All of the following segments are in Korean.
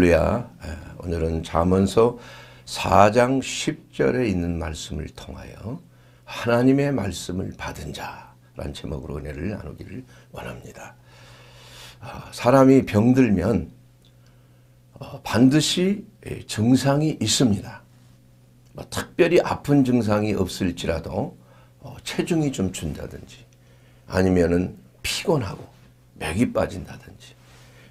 할렐루야. 예, 오늘은 잠언서 4장 10절에 있는 말씀을 통하여 하나님의 말씀을 받은 자란 제목으로 은혜를 나누기를 원합니다. 아, 사람이 병들면 어, 반드시 예, 증상이 있습니다. 뭐 특별히 아픈 증상이 없을지라도 어, 체중이 좀 준다든지 아니면은 피곤하고 맥이 빠진다든지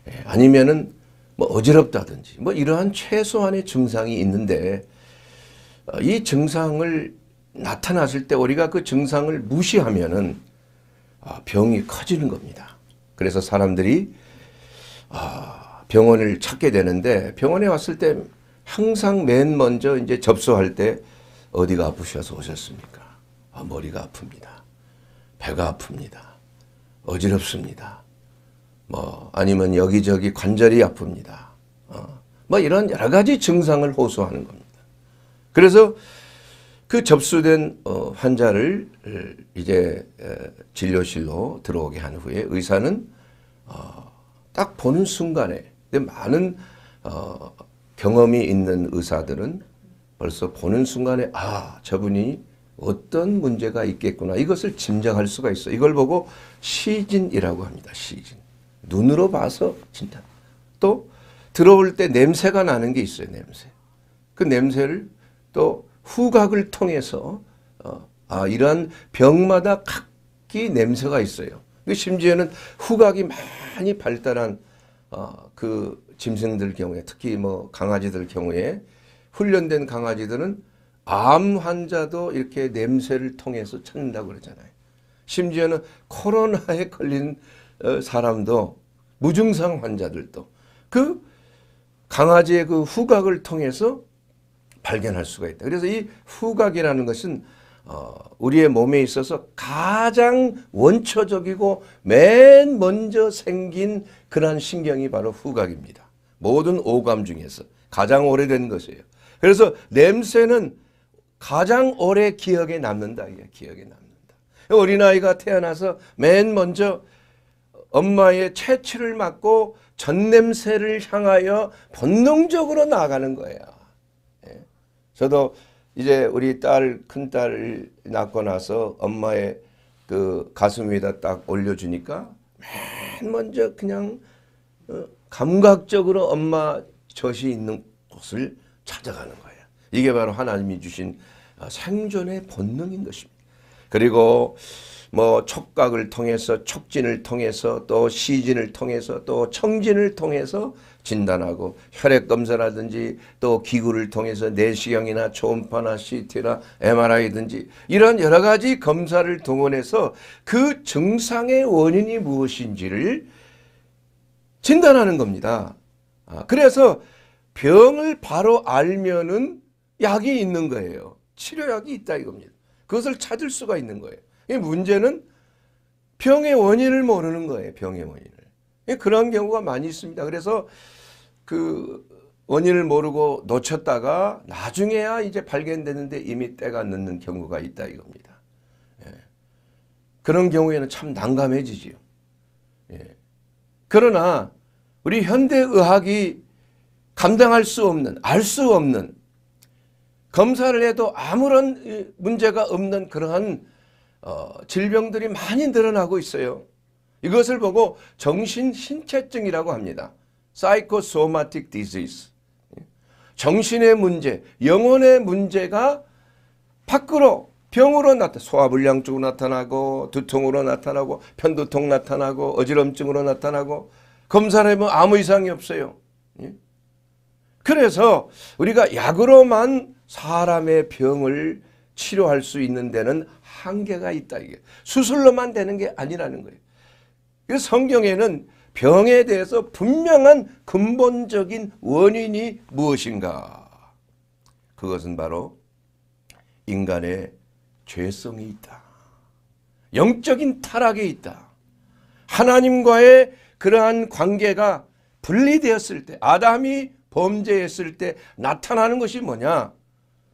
예, 아니면은 뭐 어지럽다든지 뭐 이러한 최소한의 증상이 있는데 어, 이 증상을 나타났을 때 우리가 그 증상을 무시하면은 아, 병이 커지는 겁니다. 그래서 사람들이 아, 병원을 찾게 되는데 병원에 왔을 때 항상 맨 먼저 이제 접수할 때 어디가 아프셔서 오셨습니까? 아, 머리가 아픕니다. 배가 아픕니다. 어지럽습니다. 뭐 아니면 여기저기 관절이 아픕니다. 어, 뭐 이런 여러 가지 증상을 호소하는 겁니다. 그래서 그 접수된 어, 환자를 이제 진료실로 들어오게 한 후에 의사는 어, 딱 보는 순간에 많은 경험이 있는 의사들은 벌써 보는 순간에 아 저분이 어떤 문제가 있겠구나 이것을 짐작할 수가 있어 이걸 보고 시진이라고 합니다 시진 눈으로 봐서 진단. 또 들어올 때 냄새가 나는 게 있어요. 냄새. 그 냄새를 또 후각을 통해서 어, 아, 이러한 병마다 각기 냄새가 있어요. 심지어는 후각이 많이 발달한 어, 그 짐승들 경우에 특히 뭐 강아지들 경우에 훈련된 강아지들은 암 환자도 이렇게 냄새를 통해서 찾는다고 그러잖아요. 심지어는 코로나에 걸린 어, 사람도 무증상 환자들도 그 강아지의 그 후각을 통해서 발견할 수가 있다. 그래서 이 후각이라는 것은 어, 우리의 몸에 있어서 가장 원초적이고 맨 먼저 생긴 그러한 신경이 바로 후각입니다. 모든 오감 중에서 가장 오래된 것이에요. 그래서 냄새는 가장 오래 기억에 남는다. 기억에 남는다. 어린아이가 태어나서 맨 먼저 엄마의 채취를 맞고 전냄새를 향하여 본능적으로 나아가는 거예요. 예. 저도 이제 우리 딸, 큰 딸 낳고 나서 엄마의 그 가슴 위에다 딱 올려주니까 맨 먼저 그냥 어, 감각적으로 엄마 젖이 있는 곳을 찾아가는 거예요. 이게 바로 하나님이 주신 아, 생존의 본능인 것입니다. 그리고 뭐 촉각을 통해서 촉진을 통해서 또 시진을 통해서 또 청진을 통해서 진단하고 혈액 검사라든지 또 기구를 통해서 내시경이나 초음파나 CT나 MRI든지 이런 여러 가지 검사를 동원해서 그 증상의 원인이 무엇인지를 진단하는 겁니다. 아, 그래서 병을 바로 알면은 약이 있는 거예요. 치료약이 있다 이겁니다. 그것을 찾을 수가 있는 거예요. 이 문제는 병의 원인을 모르는 거예요. 병의 원인을. 그런 경우가 많이 있습니다. 그래서 그 원인을 모르고 놓쳤다가 나중에야 이제 발견되는데 이미 때가 늦는 경우가 있다 이겁니다. 예. 그런 경우에는 참 난감해지지요. 예. 그러나 우리 현대의학이 감당할 수 없는 알 수 없는 검사를 해도 아무런 문제가 없는 그러한 어, 질병들이 많이 늘어나고 있어요. 이것을 보고 정신신체증이라고 합니다. Psychosomatic disease. 정신의 문제, 영혼의 문제가 밖으로 병으로 나타 소화불량증으로 나타나고 두통으로 나타나고 편두통 나타나고 어지럼증으로 나타나고 검사를 해보면 아무 이상이 없어요. 예? 그래서 우리가 약으로만 사람의 병을 치료할 수 있는 데는 한계가 있다 이게 수술로만 되는 게 아니라는 거예요. 그 성경에는 병에 대해서 분명한 근본적인 원인이 무엇인가? 그것은 바로 인간의 죄성이 있다. 영적인 타락에 있다. 하나님과의 그러한 관계가 분리되었을 때 아담이 범죄했을 때 나타나는 것이 뭐냐?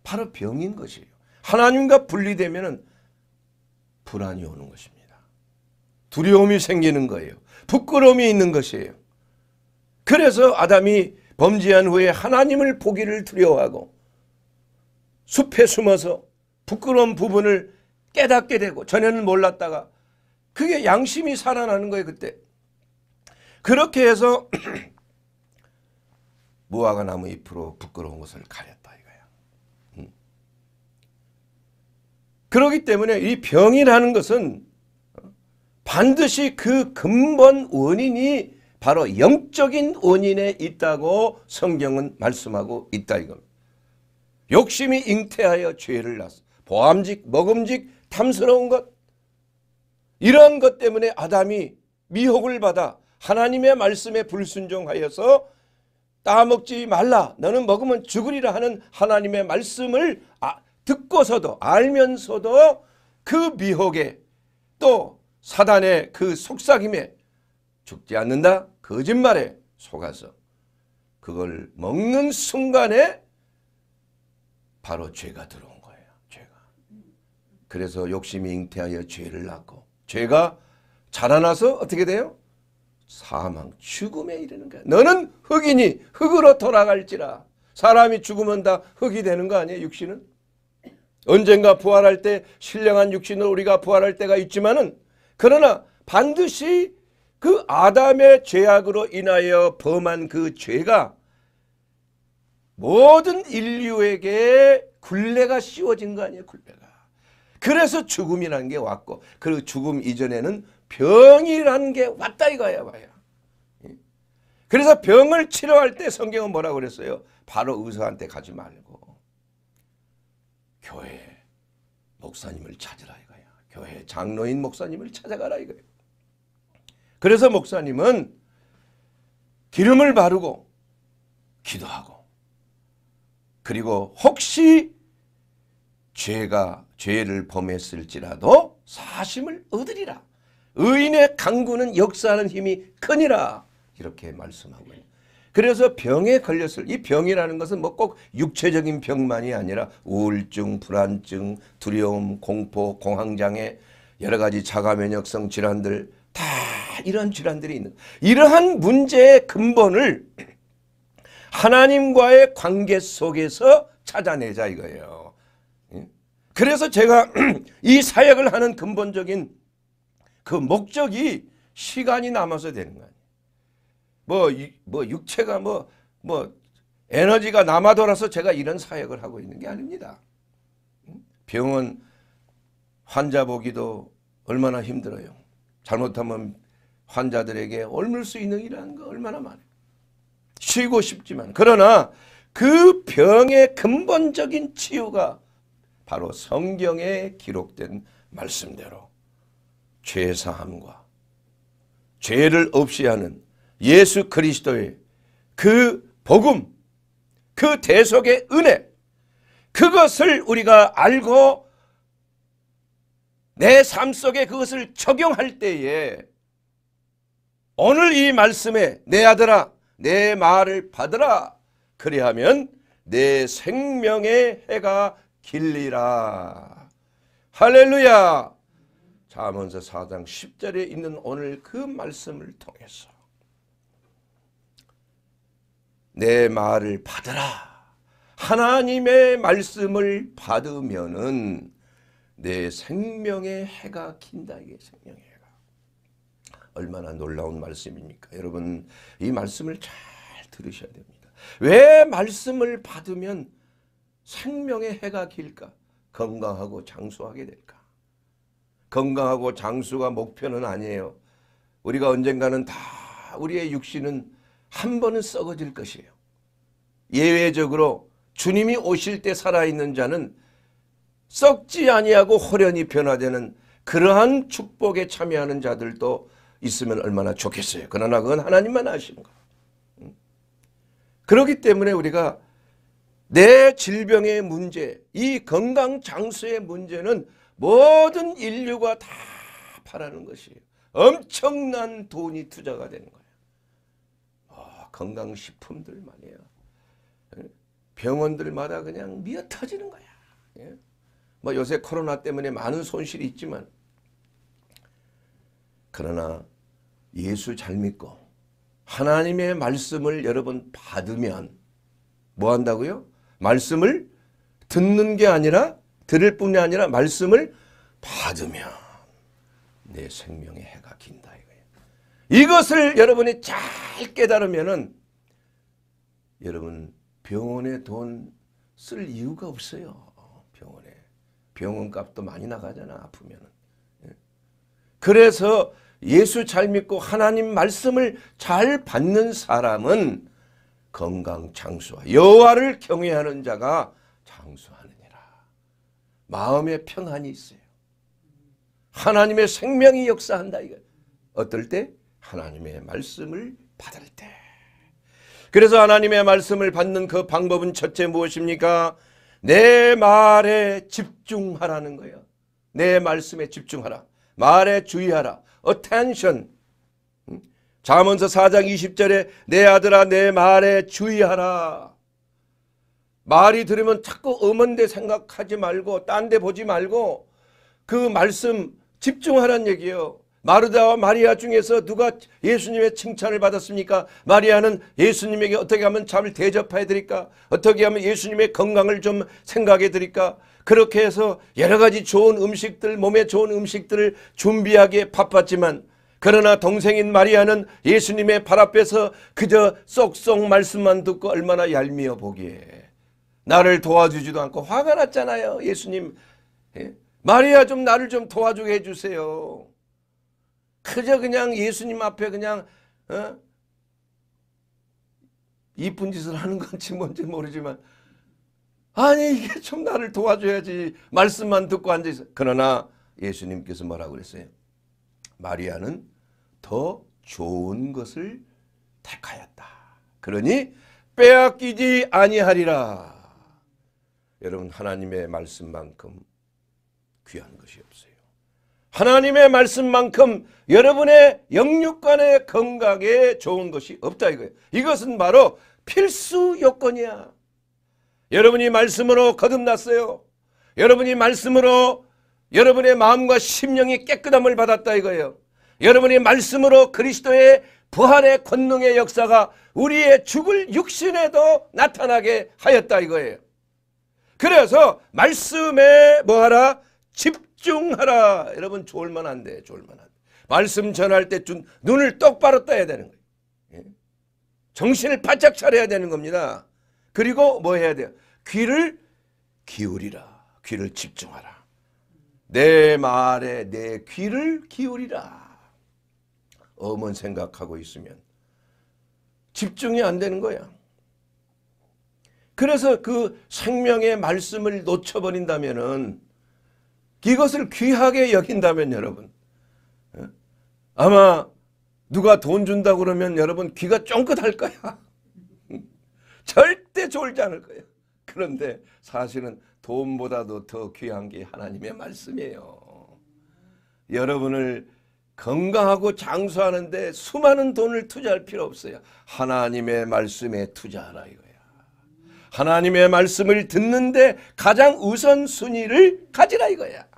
바로 병인 것이에요. 하나님과 분리되면 불안이 오는 것입니다. 두려움이 생기는 거예요. 부끄러움이 있는 것이에요. 그래서 아담이 범죄한 후에 하나님을 보기를 두려워하고 숲에 숨어서 부끄러운 부분을 깨닫게 되고 전에는 몰랐다가 그게 양심이 살아나는 거예요 그때. 그렇게 해서 무화과 나무 잎으로 부끄러운 것을 가렸다. 그러기 때문에 이 병이라는 것은 반드시 그 근본 원인이 바로 영적인 원인에 있다고 성경은 말씀하고 있다 이겁니다. 욕심이 잉태하여 죄를 낳았어. 보암직, 먹음직, 탐스러운 것. 이러한 것 때문에 아담이 미혹을 받아 하나님의 말씀에 불순종하여서 따먹지 말라 너는 먹으면 죽으리라 하는 하나님의 말씀을 아, 듣고서도 알면서도 그 미혹에 또 사단의 그 속삭임에 죽지 않는다 거짓말에 속아서 그걸 먹는 순간에 바로 죄가 들어온 거예요. 죄가. 그래서 욕심이 잉태하여 죄를 낳고 죄가 자라나서 어떻게 돼요? 사망, 죽음에 이르는 거야. 너는 흑이니 흑으로 돌아갈지라. 사람이 죽으면 다 흑이 되는 거 아니에요? 육신은? 언젠가 부활할 때 신령한 육신을 우리가 부활할 때가 있지만은 그러나 반드시 그 아담의 죄악으로 인하여 범한 그 죄가 모든 인류에게 굴레가 씌워진 거 아니에요 굴레가 그래서 죽음이라는 게 왔고 그리고 죽음 이전에는 병이라는 게 왔다 이거야 봐요 예? 그래서 병을 치료할 때 성경은 뭐라고 그랬어요 바로 의사한테 가지 말고 교회 목사님을 찾으라 이거야. 교회 장로인 목사님을 찾아가라 이거예 그래서 목사님은 기름을 바르고 기도하고 그리고 혹시 죄가 죄를 범했을지라도 사심을 얻으리라. 의인의 강구는 역사하는 힘이 크니라. 이렇게 말씀하고 있는 그래서 병에 걸렸을 이 병이라는 것은 뭐 꼭 육체적인 병만이 아니라 우울증, 불안증, 두려움, 공포, 공황장애 여러 가지 자가 면역성 질환들 다 이런 질환들이 있는 이러한 문제의 근본을 하나님과의 관계 속에서 찾아내자 이거예요. 그래서 제가 이 사역을 하는 근본적인 그 목적이 시간이 남아서 되는 거예요. 뭐, 뭐 육체가 뭐, 뭐 에너지가 남아 돌아서 제가 이런 사역을 하고 있는 게 아닙니다. 병원 환자 보기도 얼마나 힘들어요. 잘못하면 환자들에게 옮을 수 있는 일이라는 거 얼마나 많아요. 쉬고 싶지만 그러나 그 병의 근본적인 치유가 바로 성경에 기록된 말씀대로 죄사함과 죄를 없이 하는 예수 그리스도의 그 복음, 그 대속의 은혜, 그것을 우리가 알고 내 삶 속에 그것을 적용할 때에 오늘 이 말씀에 내 아들아 내 말을 받으라 그리하면 내 생명의 해가 길리라 할렐루야 자문서 4장 10절에 있는 오늘 그 말씀을 통해서 내 말을 받으라. 하나님의 말씀을 받으면은 내 생명의 해가 긴다 이게 생명의 해가 얼마나 놀라운 말씀입니까? 여러분 이 말씀을 잘 들으셔야 됩니다. 왜 말씀을 받으면 생명의 해가 길까? 건강하고 장수하게 될까? 건강하고 장수가 목표는 아니에요. 우리가 언젠가는 다 우리의 육신은 한 번은 썩어질 것이에요. 예외적으로 주님이 오실 때 살아있는 자는 썩지 아니하고 호련히 변화되는 그러한 축복에 참여하는 자들도 있으면 얼마나 좋겠어요. 그러나 그건 하나님만 아시는 거 그렇기 때문에 우리가 내 질병의 문제, 이 건강 장수의 문제는 모든 인류가 다 바라는 것이에요. 엄청난 돈이 투자가 되는 거예요. 건강식품들 말이에요. 예? 병원들마다 그냥 미어터지는 거야. 예? 뭐 요새 코로나 때문에 많은 손실이 있지만 그러나 예수 잘 믿고 하나님의 말씀을 여러분 받으면 뭐 한다고요? 말씀을 듣는 게 아니라 들을 뿐이 아니라 말씀을 받으면 내 생명의 해가 긴다. 이것을 여러분이 잘 깨달으면은 여러분 병원에 돈 쓸 이유가 없어요. 병원에. 병원 값도 많이 나가잖아. 아프면은. 예. 그래서 예수 잘 믿고 하나님 말씀을 잘 받는 사람은 건강 장수와 여호와를 경외하는 자가 장수하느니라. 마음의 평안이 있어요. 하나님의 생명이 역사한다 이거. 어떨 때? 하나님의 말씀을 받을 때. 그래서 하나님의 말씀을 받는 그 방법은 첫째 무엇입니까? 내 말에 집중하라는 거예요. 내 말씀에 집중하라. 말에 주의하라. attention. 자문서 4장 20절에 내 아들아 내 말에 주의하라. 말이 들으면 자꾸 음한데 생각하지 말고 딴 데 보지 말고 그 말씀 집중하란 얘기예요. 마르다와 마리아 중에서 누가 예수님의 칭찬을 받았습니까? 마리아는 예수님에게 어떻게 하면 잠을 대접해 드릴까? 어떻게 하면 예수님의 건강을 좀 생각해 드릴까? 그렇게 해서 여러 가지 좋은 음식들, 몸에 좋은 음식들을 준비하기에 바빴지만 그러나 동생인 마리아는 예수님의 발 앞에서 그저 쏙쏙 말씀만 듣고 얼마나 얄미워 보기에 나를 도와주지도 않고 화가 났잖아요. 예수님. 예? 마리아 좀 나를 좀 도와주게 해주세요. 그저 그냥 예수님 앞에 그냥 어? 이쁜 짓을 하는 건지 뭔지 모르지만 아니 이게 좀 나를 도와줘야지 말씀만 듣고 앉아있어 그러나 예수님께서 뭐라고 그랬어요 마리아는 더 좋은 것을 택하였다 그러니 빼앗기지 아니하리라 여러분 하나님의 말씀만큼 귀한 것이 없어요 하나님의 말씀만큼 여러분의 영육관의 건강에 좋은 것이 없다 이거예요. 이것은 바로 필수 요건이야. 여러분이 말씀으로 거듭났어요. 여러분이 말씀으로 여러분의 마음과 심령이 깨끗함을 받았다 이거예요. 여러분이 말씀으로 그리스도의 부활의 권능의 역사가 우리의 죽을 육신에도 나타나게 하였다 이거예요. 그래서 말씀에 뭐하라? 집 집중하라. 여러분 좋을만한데 좋을만한 말씀 전할 때좀 눈을 똑바로 떠야 되는 거예요. 예? 정신을 바짝 차려야 되는 겁니다. 그리고 뭐 해야 돼요? 귀를 기울이라. 귀를 집중하라. 내 말에 내 귀를 기울이라. 엄은 생각하고 있으면 집중이 안 되는 거야. 그래서 그 생명의 말씀을 놓쳐버린다면은 이것을 귀하게 여긴다면 여러분 예? 아마 누가 돈 준다 고 그러면 여러분 귀가 쫑긋할 거야. 절대 졸지 않을 거야. 그런데 사실은 돈보다도 더 귀한 게 하나님의 말씀이에요. 여러분을 건강하고 장수하는데 수많은 돈을 투자할 필요 없어요. 하나님의 말씀에 투자하라 이거야. 하나님의 말씀을 듣는데 가장 우선순위를 가지라 이거야.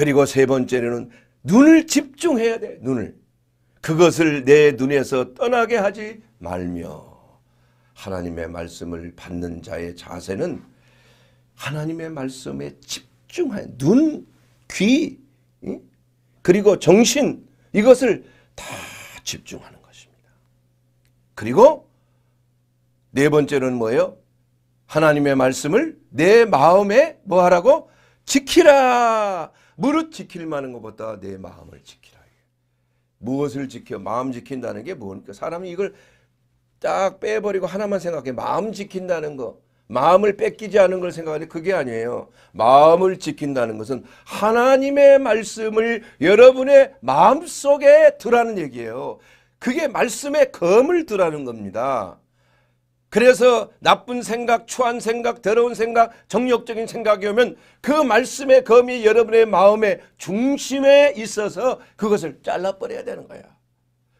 그리고 세 번째로는 눈을 집중해야 돼. 눈을. 그것을 내 눈에서 떠나게 하지 말며 하나님의 말씀을 받는 자의 자세는 하나님의 말씀에 집중한 눈, 귀, 그리고 정신 이것을 다 집중하는 것입니다. 그리고 네 번째는 뭐예요? 하나님의 말씀을 내 마음에 뭐하라고? 지키라. 무릇 지킬 만한 것보다 내 마음을 지키라. 무엇을 지켜 마음 지킨다는 게 뭡니까? 사람이 이걸 딱 빼버리고 하나만 생각해. 마음 지킨다는 거. 마음을 뺏기지 않은 걸생각하는 그게 아니에요. 마음을 지킨다는 것은 하나님의 말씀을 여러분의 마음속에 드라는 얘기예요. 그게 말씀의 검을 드라는 겁니다. 그래서 나쁜 생각, 추한 생각, 더러운 생각, 정력적인 생각이 오면 그 말씀의 검이 여러분의 마음의 중심에 있어서 그것을 잘라버려야 되는 거야.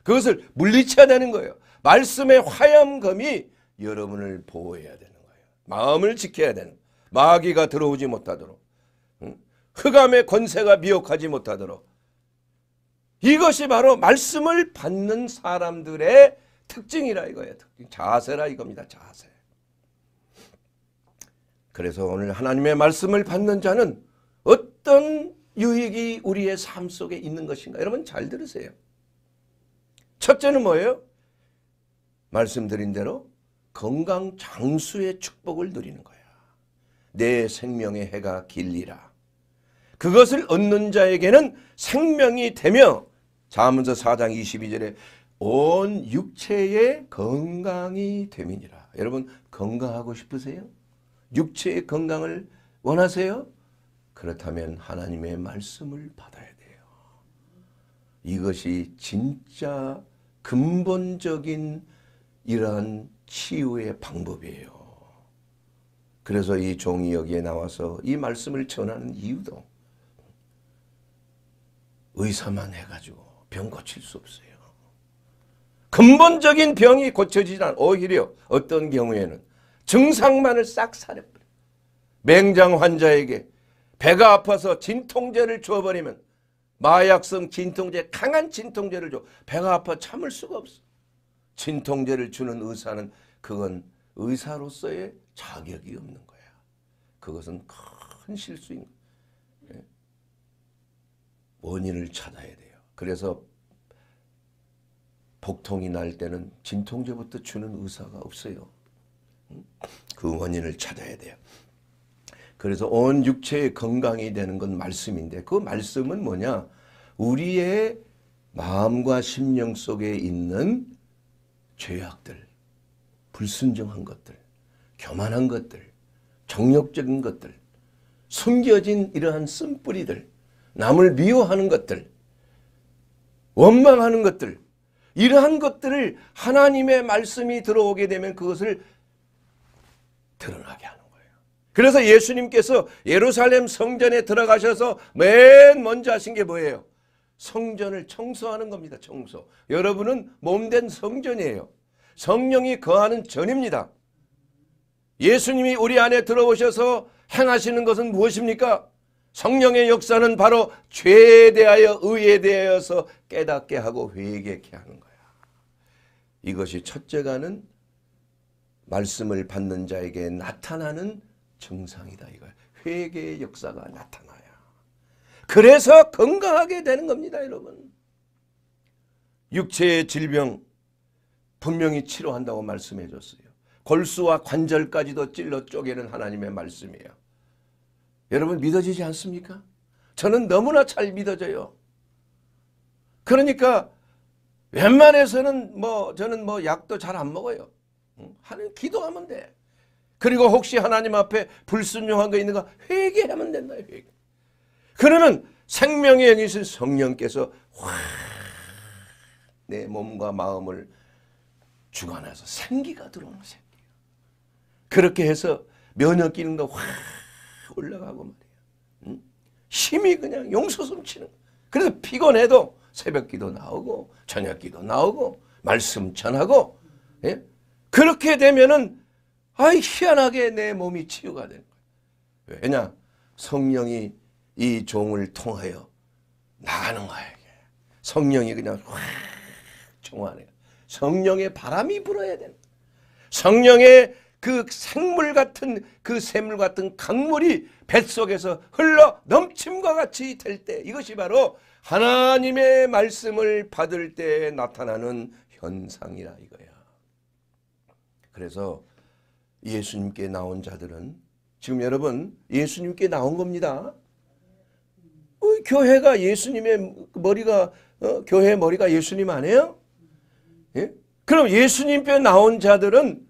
그것을 물리쳐야 되는 거예요. 말씀의 화염검이 여러분을 보호해야 되는 거예요. 마음을 지켜야 되는 마귀가 들어오지 못하도록 흑암의 권세가 미혹하지 못하도록 이것이 바로 말씀을 받는 사람들의 특징이라 이거예요. 특징. 자세라 이겁니다. 자세. 그래서 오늘 하나님의 말씀을 받는 자는 어떤 유익이 우리의 삶 속에 있는 것인가? 여러분 잘 들으세요. 첫째는 뭐예요? 말씀드린 대로 건강 장수의 축복을 누리는 거야. 내 생명의 해가 길리라. 그것을 얻는 자에게는 생명이 되며 자문서 4장 22절에 온 육체의 건강이 됨이니라. 여러분 건강하고 싶으세요? 육체의 건강을 원하세요? 그렇다면 하나님의 말씀을 받아야 돼요. 이것이 진짜 근본적인 이러한 치유의 방법이에요. 그래서 이 종이 여기에 나와서 이 말씀을 전하는 이유도 의사만 해가지고 병 고칠 수 없어요. 근본적인 병이 고쳐지지 않아. 오히려 어떤 경우에는 증상만을 싹 사려버려. 맹장 환자에게 배가 아파서 진통제를 줘버리면 마약성 진통제 강한 진통제를 줘. 배가 아파 참을 수가 없어. 진통제를 주는 의사는 그건 의사로서의 자격이 없는 거야. 그것은 큰 실수인 거야. 예. 원인을 찾아야 돼요. 그래서 복통이 날 때는 진통제부터 주는 의사가 없어요. 그 원인을 찾아야 돼요. 그래서 온 육체의 건강이 되는 건 말씀인데 그 말씀은 뭐냐? 우리의 마음과 심령 속에 있는 죄악들, 불순종한 것들, 교만한 것들, 정욕적인 것들, 숨겨진 이러한 쓴뿌리들, 남을 미워하는 것들, 원망하는 것들 이러한 것들을 하나님의 말씀이 들어오게 되면 그것을 드러나게 하는 거예요. 그래서 예수님께서 예루살렘 성전에 들어가셔서 맨 먼저 하신 게 뭐예요? 성전을 청소하는 겁니다. 청소. 여러분은 몸된 성전이에요. 성령이 거하는 전입니다. 예수님이 우리 안에 들어오셔서 행하시는 것은 무엇입니까? 성령의 역사는 바로 죄에 대하여 의에 대하여서 깨닫게 하고 회개케 하는 거야. 이것이 첫째가는 말씀을 받는 자에게 나타나는 증상이다 이거야. 회개의 역사가 나타나야. 그래서 건강하게 되는 겁니다 여러분. 육체의 질병 분명히 치료한다고 말씀해 줬어요. 골수와 관절까지도 찔러 쪼개는 하나님의 말씀이에요. 여러분 믿어지지 않습니까? 저는 너무나 잘 믿어져요. 그러니까 웬만해서는 뭐 저는 뭐 약도 잘 안 먹어요. 하는 기도하면 돼. 그리고 혹시 하나님 앞에 불순종한 거 있는가 회개하면 된다. 회개. 그러면 생명의 영이신 성령께서 확 내 몸과 마음을 주관해서 생기가 들어오는 생기. 그렇게 해서 면역 기능도 확 올라가고 말이야. 힘이 그냥 용서 숨치는 그래서 피곤해도 새벽기도 나오고 저녁기도 나오고 말씀 전하고 예? 그렇게 되면은 아 희한하게 내 몸이 치유가 되는 거예요. 왜냐 성령이 이 종을 통하여 나가는 거예요. 성령이 그냥 확 종안해. 성령의 바람이 불어야 되는 거예 성령의 그 생물 같은 그 샘물 같은 강물이 뱃속에서 흘러 넘침과 같이 될 때 이것이 바로 하나님의 말씀을 받을 때 나타나는 현상이라 이거야. 그래서 예수님께 나온 자들은 지금 여러분 예수님께 나온 겁니다. 어, 교회가 예수님의 머리가 어? 교회의 머리가 예수님 아니에요? 예? 그럼 예수님께 나온 자들은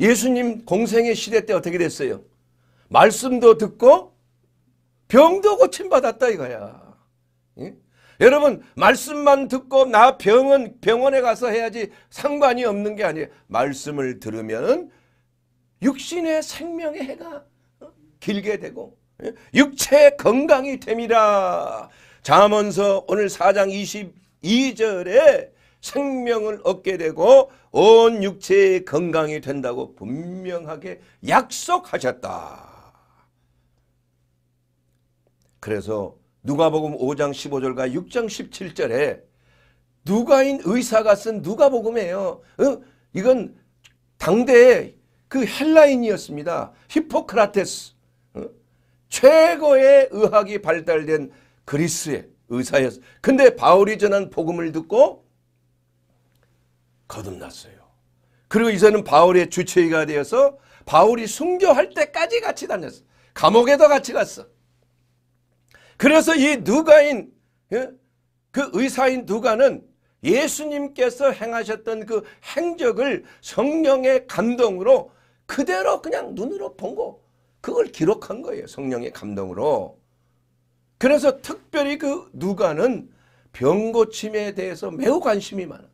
예수님 공생의 시대 때 어떻게 됐어요? 말씀도 듣고 병도 고침받았다 이거야. 예? 여러분 말씀만 듣고 나 병은 병원에 가서 해야지 상관이 없는 게 아니에요. 말씀을 들으면 육신의 생명의 해가 어, 길게 되고 예? 육체의 건강이 됨이라. 잠언서 오늘 4장 22절에 생명을 얻게 되고 온 육체의 건강이 된다고 분명하게 약속하셨다. 그래서 누가복음 5장 15절과 6장 17절에 누가인 의사가 쓴 누가복음이에요. 어? 이건 당대의 그 헬라인이었습니다. 히포크라테스. 어? 최고의 의학이 발달된 그리스의 의사였어. 근데 바울이 전한 복음을 듣고 거듭났어요. 그리고 이제는 바울의 주체가 되어서 바울이 순교할 때까지 같이 다녔어. 감옥에도 같이 갔어. 그래서 이 누가인 예? 그 의사인 누가는 예수님께서 행하셨던 그 행적을 성령의 감동으로 그대로 그냥 눈으로 본 거. 그걸 기록한 거예요. 성령의 감동으로. 그래서 특별히 그 누가는 병 고침에 대해서 매우 관심이 많아.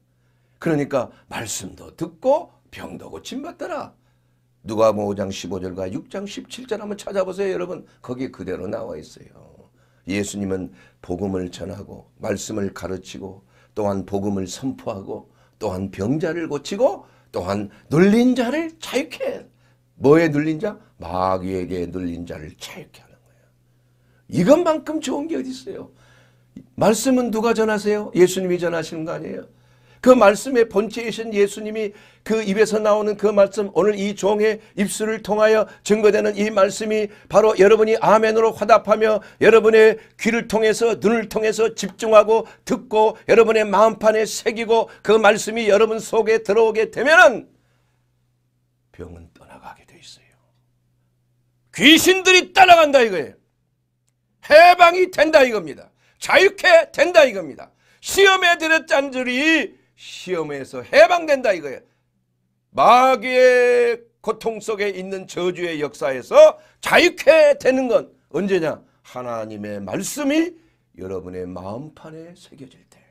그러니까 말씀도 듣고 병도 고침받더라. 누가 5장 뭐 15절과 6장 17절 한번 찾아보세요 여러분. 거기 그대로 나와 있어요. 예수님은 복음을 전하고 말씀을 가르치고 또한 복음을 선포하고 또한 병자를 고치고 또한 눌린 자를 자유케 뭐에 눌린 자? 마귀에게 눌린 자를 자유케 하는 거예요. 이것만큼 좋은 게 어디 있어요? 말씀은 누가 전하세요? 예수님이 전하시는 거 아니에요? 그 말씀의 본체이신 예수님이 그 입에서 나오는 그 말씀 오늘 이 종의 입술을 통하여 증거되는 이 말씀이 바로 여러분이 아멘으로 화답하며 여러분의 귀를 통해서 눈을 통해서 집중하고 듣고 여러분의 마음판에 새기고 그 말씀이 여러분 속에 들어오게 되면은 병은 떠나가게 돼 있어요. 귀신들이 따라간다 이거예요. 해방이 된다 이겁니다. 자유케 된다 이겁니다. 시험에 들었 잔줄이 시험에서 해방된다 이거예요. 마귀의 고통 속에 있는 저주의 역사에서 자유케 되는 건 언제냐? 하나님의 말씀이 여러분의 마음판에 새겨질 때.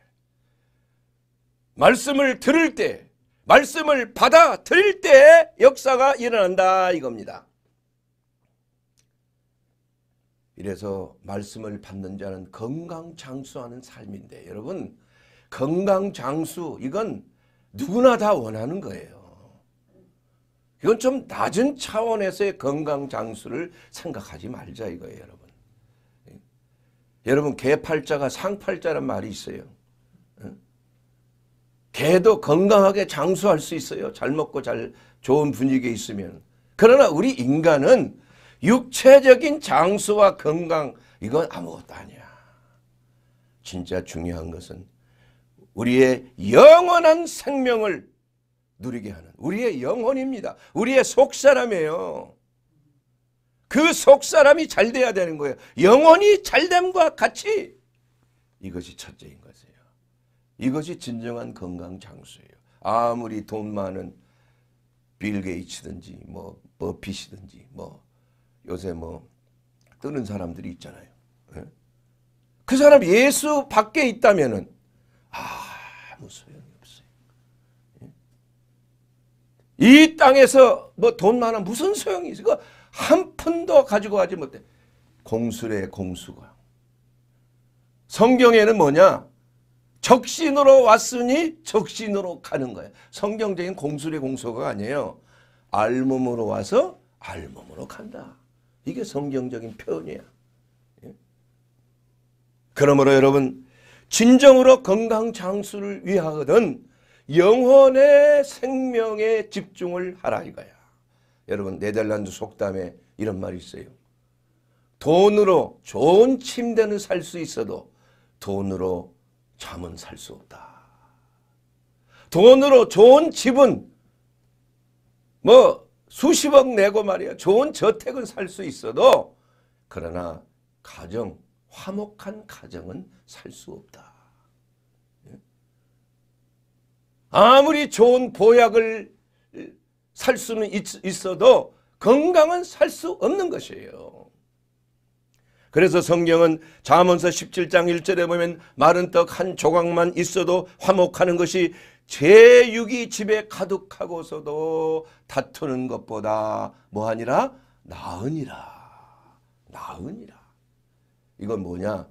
말씀을 들을 때, 말씀을 받아들일 때 역사가 일어난다 이겁니다. 이래서 말씀을 받는 자는 건강 장수하는 삶인데 여러분 건강 장수 이건 누구나 다 원하는 거예요. 이건 좀 낮은 차원에서의 건강 장수를 생각하지 말자 이거예요 여러분. 여러분 개팔자가 상팔자란 말이 있어요. 개도 건강하게 장수할 수 있어요. 잘 먹고 잘 좋은 분위기에 있으면. 그러나 우리 인간은 육체적인 장수와 건강 이건 아무것도 아니야. 진짜 중요한 것은 우리의 영원한 생명을 누리게 하는 우리의 영혼입니다. 우리의 속사람이에요. 그 속사람이 잘 돼야 되는 거예요. 영혼이 잘됨과 같이 이것이 첫째인 것이요 이것이 진정한 건강 장수예요. 아무리 돈 많은 빌 게이츠든지 뭐 버핏이든지 뭐 요새 뭐 뜨는 사람들이 있잖아요. 예? 그 사람 예수 밖에 있다면은 아, 아무 소용이 없어요. 예? 이 땅에서 뭐 돈 많아 무슨 소용이 있어? 한 푼도 가지고 가지 못해. 공수래 공수가. 성경에는 뭐냐? 적신으로 왔으니 적신으로 가는 거예요. 성경적인 공수래 공수가 아니에요. 알몸으로 와서 알몸으로 간다. 이게 성경적인 표현이야. 예? 그러므로 여러분 진정으로 건강 장수를 위하거든 영혼의 생명에 집중을 하라 이거야. 여러분 네덜란드 속담에 이런 말이 있어요. 돈으로 좋은 침대는 살 수 있어도 돈으로 잠은 살 수 없다. 돈으로 좋은 집은 뭐 수십억 내고 말이야 좋은 저택은 살 수 있어도 그러나 가정 화목한 가정은 살 수 없다. 아무리 좋은 보약을 살 수는 있어도 건강은 살 수 없는 것이에요. 그래서 성경은 자문서 17장 1절에 보면 마른 떡 한 조각만 있어도 화목하는 것이 제육이 집에 가득하고서도 다투는 것보다 뭐하니라? 나으니라. 나으니라. 이건 뭐냐?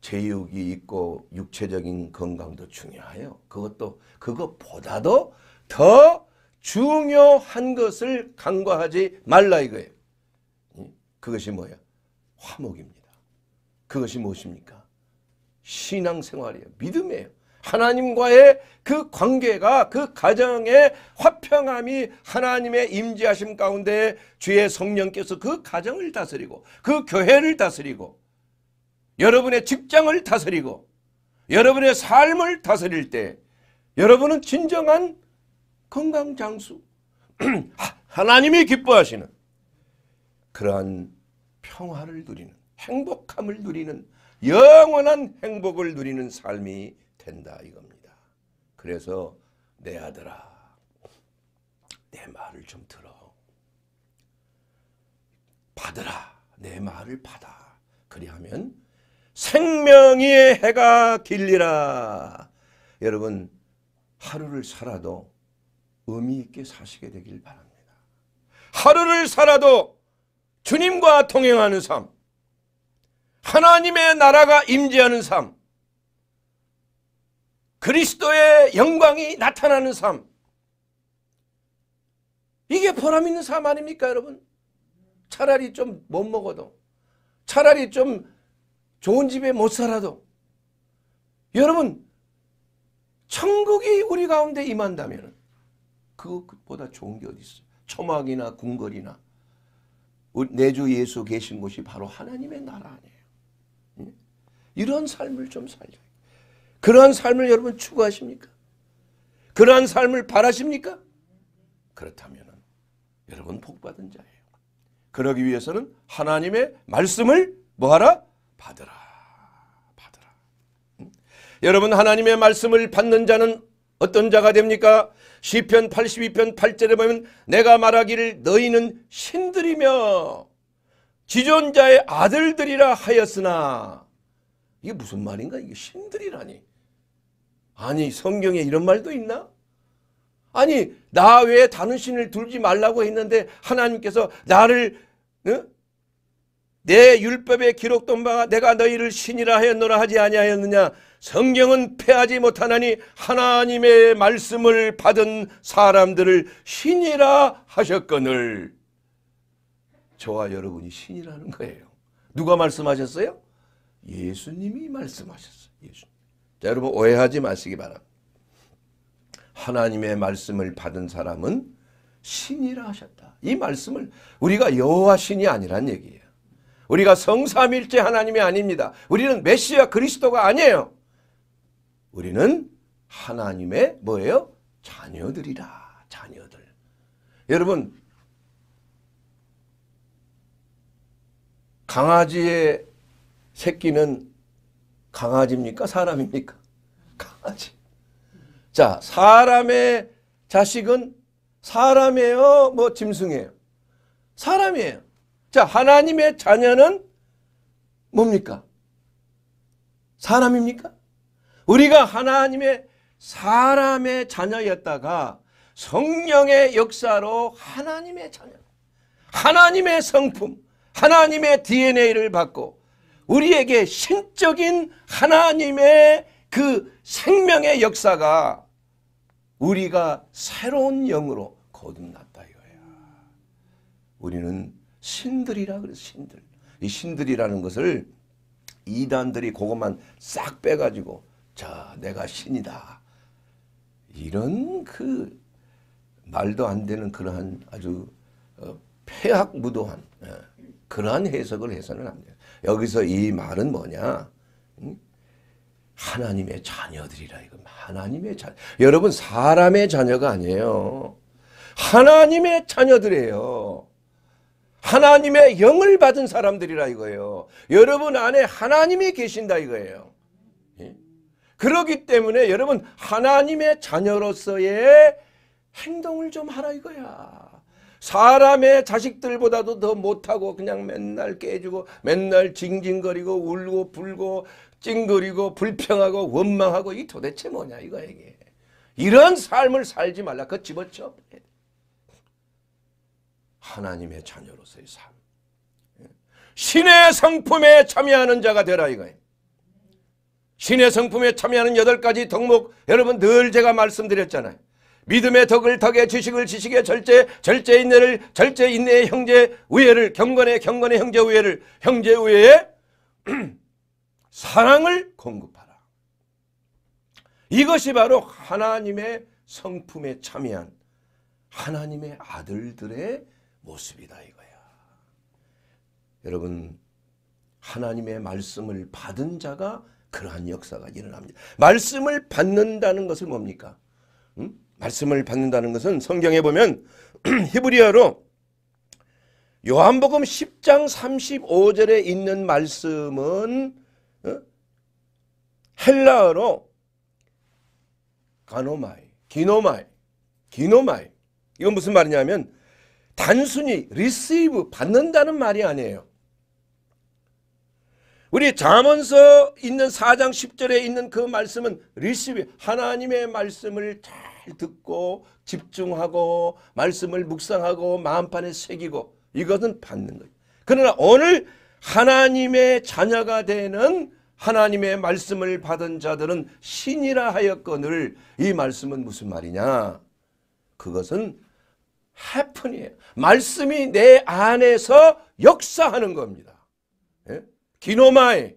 제육이 있고 육체적인 건강도 중요해요. 그것도 그것보다도 더 중요한 것을 간과하지 말라 이거예요. 그것이 뭐야? 화목입니다. 그것이 무엇입니까? 신앙생활이에요. 믿음이에요. 하나님과의 그 관계가 그 가정의 화평함이 하나님의 임재하심 가운데 주의 성령께서 그 가정을 다스리고 그 교회를 다스리고 여러분의 직장을 다스리고 여러분의 삶을 다스릴 때 여러분은 진정한 건강장수 하나님이 기뻐하시는 그러한 평화를 누리는 행복함을 누리는 영원한 행복을 누리는 삶이 된다 이겁니다. 그래서 내 아들아 내 말을 좀 들어 받으라 내 말을 받아 그리하면 생명의 해가 길리라. 여러분 하루를 살아도 의미 있게 사시게 되길 바랍니다. 하루를 살아도 주님과 통행하는 삶, 하나님의 나라가 임재하는 삶, 그리스도의 영광이 나타나는 삶, 이게 보람 있는 삶 아닙니까 여러분? 차라리 좀 못 먹어도, 차라리 좀 좋은 집에 못 살아도 여러분 천국이 우리 가운데 임한다면 그것보다 좋은 게 어디 있어요? 초막이나 궁궐이나 내주 예수 계신 곳이 바로 하나님의 나라 아니에요. 예? 이런 삶을 좀 살려. 그러한 삶을 여러분 추구하십니까? 그러한 삶을 바라십니까? 그렇다면 여러분 복받은 자예요. 그러기 위해서는 하나님의 말씀을 뭐하라? 받으라. 받으라. 응? 여러분 하나님의 말씀을 받는 자는 어떤 자가 됩니까? 시편 82편 8절에 보면 내가 말하기를 너희는 신들이며 지존자의 아들들이라 하였으나 이게 무슨 말인가? 이게 신들이라니. 아니 성경에 이런 말도 있나? 아니 나 외에 다른 신을 둘지 말라고 했는데 하나님께서 나를 어? 내율법의 기록된 바 내가 너희를 신이라 하였노라 하지 아니하였느냐 성경은 패하지 못하나니 하나님의 말씀을 받은 사람들을 신이라 하셨거늘 저와 여러분이 신이라는 거예요 누가 말씀하셨어요? 예수님이 말씀하셨어요 예수. 자 여러분 오해하지 마시기 바랍니다 하나님의 말씀을 받은 사람은 신이라 하셨다 이 말씀을 우리가 여호와 신이 아니란 얘기예요 우리가 성삼일제 하나님이 아닙니다. 우리는 메시아 그리스도가 아니에요. 우리는 하나님의 뭐예요? 자녀들이라. 자녀들. 여러분 강아지의 새끼는 강아지입니까? 사람입니까? 강아지. 자, 사람의 자식은 사람이에요? 뭐 짐승이에요? 사람이에요. 자, 하나님의 자녀는 뭡니까? 사람입니까? 우리가 하나님의 사람의 자녀였다가 성령의 역사로 하나님의 자녀, 하나님의 성품, 하나님의 DNA를 받고 우리에게 신적인 하나님의 그 생명의 역사가 우리가 새로운 영으로 거듭났다 이거야. 우리는 신들이라 그래서 신들. 이 신들이라는 것을 이단들이 그것만 싹 빼가지고 자 내가 신이다. 이런 그 말도 안 되는 그러한 아주 어, 폐악무도한 예, 그러한 해석을 해서는 안 돼요. 여기서 이 말은 뭐냐? 하나님의 자녀들이라 이거 하나님의 자녀. 여러분 사람의 자녀가 아니에요. 하나님의 자녀들이에요. 하나님의 영을 받은 사람들이라 이거예요. 여러분 안에 하나님이 계신다 이거예요. 예? 그러기 때문에 여러분 하나님의 자녀로서의 행동을 좀 하라 이거야. 사람의 자식들보다도 더 못하고 그냥 맨날 깨주고 맨날 징징거리고 울고 불고 찡그리고 불평하고 원망하고 이 도대체 뭐냐 이거 이게. 이런 삶을 살지 말라. 그 집어쳐. 하나님의 자녀로서의 삶. 예. 신의 성품에 참여하는 자가 되라 이거예요. 신의 성품에 참여하는 여덟 가지 덕목 여러분 늘 제가 말씀드렸잖아요. 믿음의 덕을 덕에 지식을 지식에 절제 절제 인내를 절제 인내의 형제 우애를 경건의 경건의 형제 우애를 형제 우애의 사랑을 공급하라. 이것이 바로 하나님의 성품에 참여한 하나님의 아들들의 모습이다 이거야. 여러분 하나님의 말씀을 받은 자가 그러한 역사가 일어납니다. 말씀을 받는다는 것은 뭡니까? 음? 말씀을 받는다는 것은 성경에 보면 히브리어로 요한복음 10장 35절에 있는 말씀은 헬라어로 가노마이, 기노마이, 기노마이. 이건 무슨 말이냐면 단순히 리시브 받는다는 말이 아니에요. 우리 잠언서 있는 4장 10절에 있는 그 말씀은 리시브 하나님의 말씀을 잘 듣고 집중하고 말씀을 묵상하고 마음판에 새기고 이것은 받는 거예요. 그러나 오늘 하나님의 자녀가 되는 하나님의 말씀을 받은 자들은 신이라 하였거늘 이 말씀은 무슨 말이냐? 그것은 해픈이에요. 말씀이 내 안에서 역사하는 겁니다. 예? 기노마에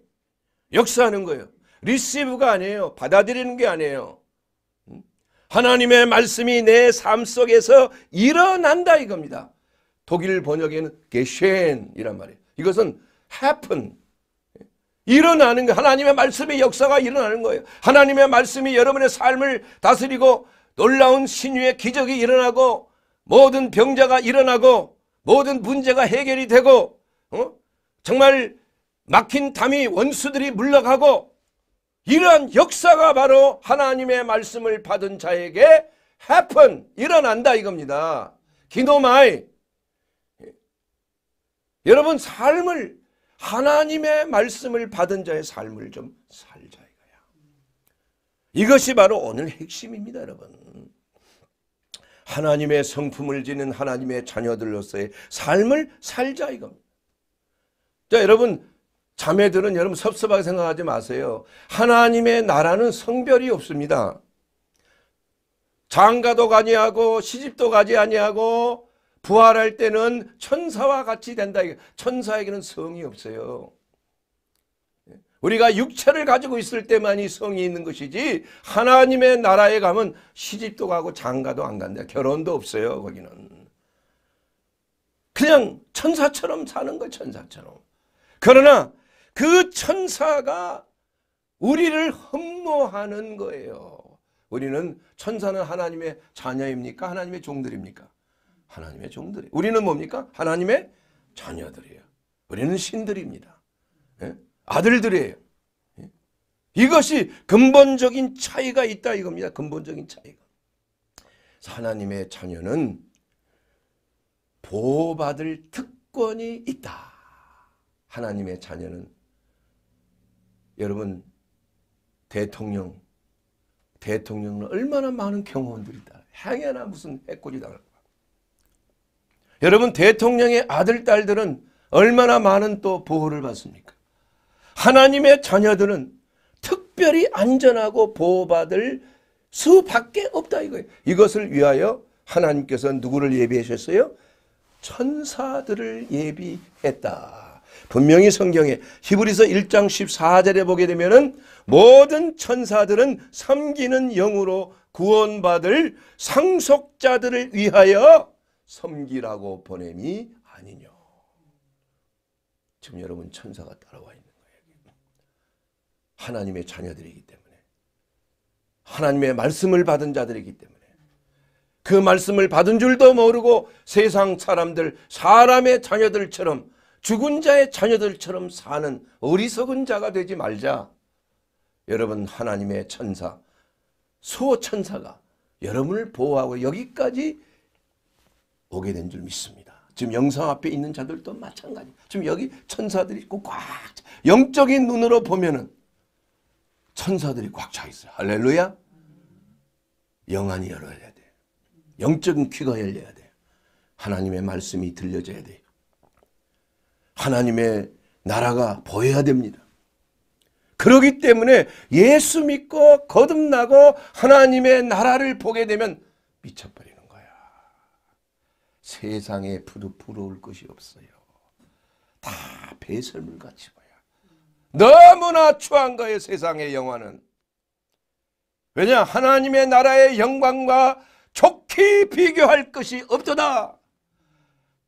역사하는 거예요. 리시브가 아니에요. 받아들이는 게 아니에요. 음? 하나님의 말씀이 내 삶 속에서 일어난다 이겁니다. 독일 번역에는 게쉔이란 말이에요. 이것은 happen. 예? 일어나는 거 하나님의 말씀의 역사가 일어나는 거예요. 하나님의 말씀이 여러분의 삶을 다스리고 놀라운 신유의 기적이 일어나고 모든 병자가 일어나고 모든 문제가 해결이 되고 어? 정말 막힌 담이 원수들이 물러가고 이러한 역사가 바로 하나님의 말씀을 받은 자에게 happen 일어난다 이겁니다. 기노마이 여러분 삶을 하나님의 말씀을 받은 자의 삶을 좀 살자 이거야. 이것이 바로 오늘 핵심입니다 여러분. 하나님의 성품을 지닌 하나님의 자녀들로서의 삶을 살자 이겁니다. 자, 여러분 자매들은 여러분 섭섭하게 생각하지 마세요. 하나님의 나라는 성별이 없습니다. 장가도 가니하고 시집도 가지 아니하고 부활할 때는 천사와 같이 된다. 천사에게는 성이 없어요. 우리가 육체를 가지고 있을 때만이 성이 있는 것이지 하나님의 나라에 가면 시집도 가고 장가도 안 간다. 결혼도 없어요. 거기는. 그냥 천사처럼 사는 거 천사처럼. 그러나 그 천사가 우리를 흠모하는 거예요. 우리는 천사는 하나님의 자녀입니까? 하나님의 종들입니까? 하나님의 종들이에요. 우리는 뭡니까? 하나님의 자녀들이에요. 우리는 신들입니다. 아들들이에요. 이것이 근본적인 차이가 있다 이겁니다. 근본적인 차이가. 하나님의 자녀는 보호받을 특권이 있다. 하나님의 자녀는 여러분 대통령 대통령은 얼마나 많은 경호원들이다. 행여나 무슨 해코지 당할 거 여러분 대통령의 아들 딸들은 얼마나 많은 또 보호를 받습니까? 하나님의 자녀들은 특별히 안전하고 보호받을 수밖에 없다 이거예요. 이것을 위하여 하나님께서 누구를 예비하셨어요? 천사들을 예비했다. 분명히 성경에 히브리서 1장 14절에 보게 되면은 모든 천사들은 섬기는 영으로 구원받을 상속자들을 위하여 섬기라고 보냄이 아니뇨. 지금 여러분 천사가 따라와 있는 하나님의 자녀들이기 때문에 하나님의 말씀을 받은 자들이기 때문에 그 말씀을 받은 줄도 모르고 세상 사람들 사람의 자녀들처럼 죽은 자의 자녀들처럼 사는 어리석은 자가 되지 말자. 여러분 하나님의 천사 소천사가 여러분을 보호하고 여기까지 오게 된 줄 믿습니다. 지금 영상 앞에 있는 자들도 마찬가지. 지금 여기 천사들이 있고 꽉 영적인 눈으로 보면은 천사들이 꽉 차 있어요. 할렐루야. 영안이 열어야 돼. 영적인 귀가 열려야 돼. 하나님의 말씀이 들려져야 돼. 하나님의 나라가 보여야 됩니다. 그러기 때문에 예수 믿고 거듭나고 하나님의 나라를 보게 되면 미쳐버리는 거야. 세상에 부르 부러울 것이 없어요. 다 배설물같이 보여. 너무나 추한 거예요 세상의 영화는. 왜냐 하나님의 나라의 영광과 좋게 비교할 것이 없도다.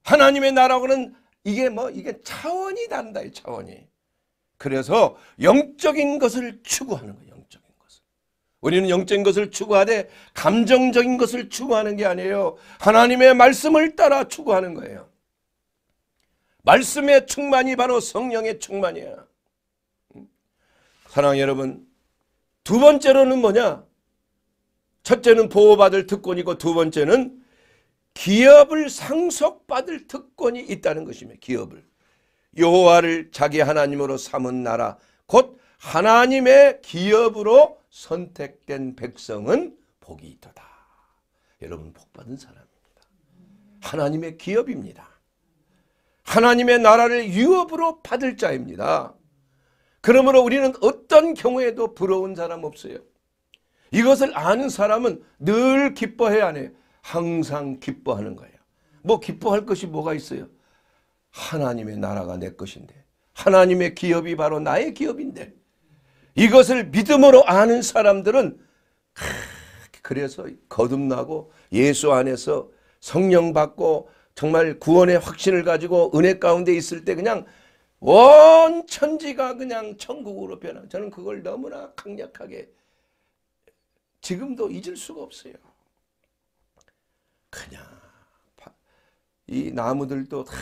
하나님의 나라고는 이게 뭐 이게 차원이 단다 이 차원이. 그래서 영적인 것을 추구하는 거예요. 영적인 것을. 우리는 영적인 것을 추구하되 감정적인 것을 추구하는 게 아니에요. 하나님의 말씀을 따라 추구하는 거예요. 말씀의 충만이 바로 성령의 충만이야. 사랑 여러분 두 번째로는 뭐냐? 첫째는 보호받을 특권이고 두 번째는 기업을 상속받을 특권이 있다는 것이며 기업을 여호와를 자기 하나님으로 삼은 나라 곧 하나님의 기업으로 선택된 백성은 복이 있다 여러분 복받은 사람입니다. 하나님의 기업입니다. 하나님의 나라를 유업으로 받을 자입니다. 그러므로 우리는 어떤 경우에도 부러운 사람 없어요. 이것을 아는 사람은 늘 기뻐해야 하네. 항상 기뻐하는 거예요. 뭐 기뻐할 것이 뭐가 있어요? 하나님의 나라가 내 것인데 하나님의 기업이 바로 나의 기업인데 이것을 믿음으로 아는 사람들은 그래서 거듭나고 예수 안에서 성령 받고 정말 구원의 확신을 가지고 은혜 가운데 있을 때 그냥 온 천지가 그냥 천국으로 변한 저는 그걸 너무나 강력하게 지금도 잊을 수가 없어요. 그냥 이 나무들도 다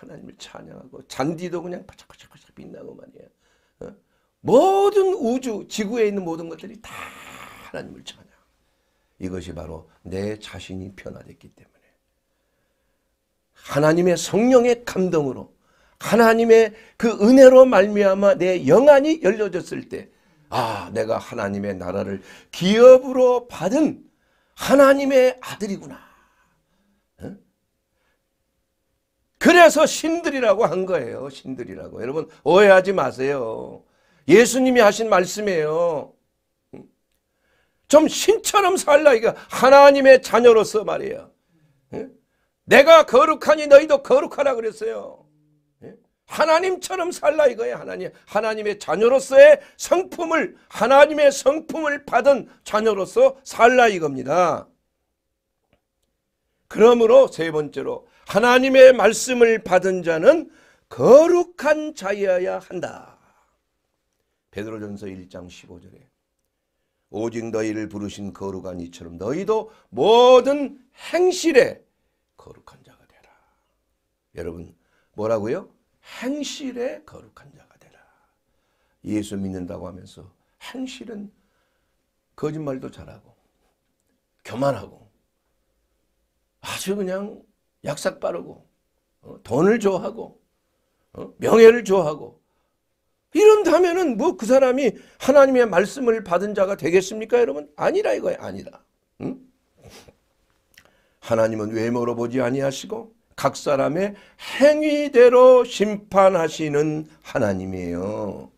하나님을 찬양하고 잔디도 그냥 바짝바짝바짝 빛나고 말이에요. 어? 모든 우주 지구에 있는 모든 것들이 다 하나님을 찬양. 이것이 바로 내 자신이 변화됐기 때문에 하나님의 성령의 감동으로 하나님의 그 은혜로 말미암아 내 영안이 열려졌을 때 아, 내가 하나님의 나라를 기업으로 받은 하나님의 아들이구나. 그래서 신들이라고 한 거예요. 신들이라고. 여러분 오해하지 마세요. 예수님이 하신 말씀이에요. 좀 신처럼 살라 이거 하나님의 자녀로서 말이에요. 내가 거룩하니 너희도 거룩하라 그랬어요. 하나님처럼 살라 이거예요. 하나님 하나님의 자녀로서의 성품을 하나님의 성품을 받은 자녀로서 살라 이겁니다. 그러므로 세 번째로 하나님의 말씀을 받은 자는 거룩한 자여야 한다. 베드로전서 1장 15절에 오직 너희를 부르신 거룩한 이처럼 너희도 모든 행실에 거룩한 자가 되라. 여러분 뭐라고요? 행실에 거룩한 자가 되라. 예수 믿는다고 하면서 행실은 거짓말도 잘하고 교만하고 아주 그냥 약삭 빠르고 어? 돈을 좋아하고 어? 명예를 좋아하고 이런다면은 뭐 그 사람이 하나님의 말씀을 받은 자가 되겠습니까 여러분? 아니라 이거야 아니라 응? 하나님은 외모로 보지 아니하시고 각 사람의 행위대로 심판하시는 하나님이에요.